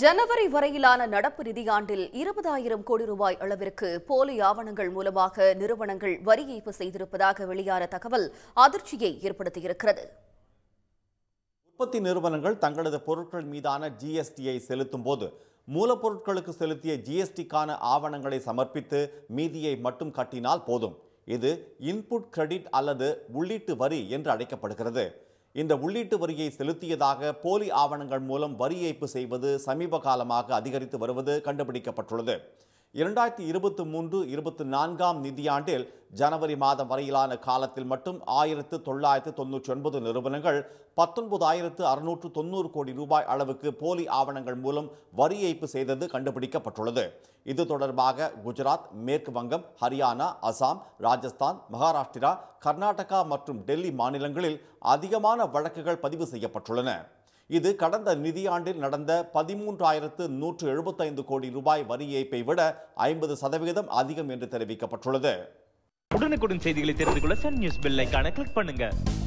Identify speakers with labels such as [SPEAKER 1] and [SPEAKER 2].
[SPEAKER 1] ஜனவரி வரையிலான நடப்பு நிதியாண்டில் இருபதாயிரம் கோடி ரூபாய் அளவிற்கு போலி ஆவணங்கள் மூலமாக நிறுவனங்கள் வரி ஏய்ப்பு செய்திருப்பதாக வெளியான தகவல் அதிர்ச்சியை ஏற்படுத்தியிருக்கிறது
[SPEAKER 2] உற்பத்தி நிறுவனங்கள் தங்களது பொருட்கள் மீதான ஜிஎஸ்டியை செலுத்தும் போது மூலப்பொருட்களுக்கு செலுத்திய ஜிஎஸ்டிக்கான ஆவணங்களை சமர்ப்பித்து மீதியை மட்டும் கட்டினால் போதும் இது இன்புட் கிரெடிட் அல்லது உள்ளீட்டு வரி என்று அழைக்கப்படுகிறது இந்த உள்ளீட்டு வரியை செலுத்தியதாக போலி ஆவணங்கள் மூலம் வரி ஏய்ப்பு செய்வது சமீப காலமாக அதிகரித்து வருவது கண்டுபிடிக்கப்பட்டுள்ளது இரண்டாயிரத்தி இருபத்தி மூன்று இருபத்தி நான்காம் நிதியாண்டில் ஜனவரி மாதம் வரையிலான காலத்தில் மட்டும் ஆயிரத்து தொள்ளாயிரத்து தொன்னூற்றி ஒன்பது நிறுவனங்கள் பத்தொன்பதாயிரத்து அறுநூற்று தொண்ணூறு கோடி ரூபாய் அளவுக்கு போலி ஆவணங்கள் மூலம் வரி ஏய்ப்பு செய்தது கண்டுபிடிக்கப்பட்டுள்ளது இது தொடர்பாக குஜராத் மேற்கு வங்கம் ஹரியானா அசாம் ராஜஸ்தான் மகாராஷ்டிரா கர்நாடகா மற்றும் டெல்லி மாநிலங்களில் அதிகமான வழக்குகள் பதிவு செய்யப்பட்டுள்ளன இது கடந்த நிதியாண்டில் நடந்த பதிமூன்றாயிரத்து நூற்று எழுபத்தைந்து கோடி ரூபாய் வரி ஏய்ப்பை விட ஐம்பது சதவிகிதம் அதிகம் என்று தெரிவிக்கப்பட்டுள்ளது
[SPEAKER 3] உடனுக்குடன் செய்திகளை தெரிந்து கொள்ள சன் நியூஸ் பெல் கிளிக் பண்ணுங்க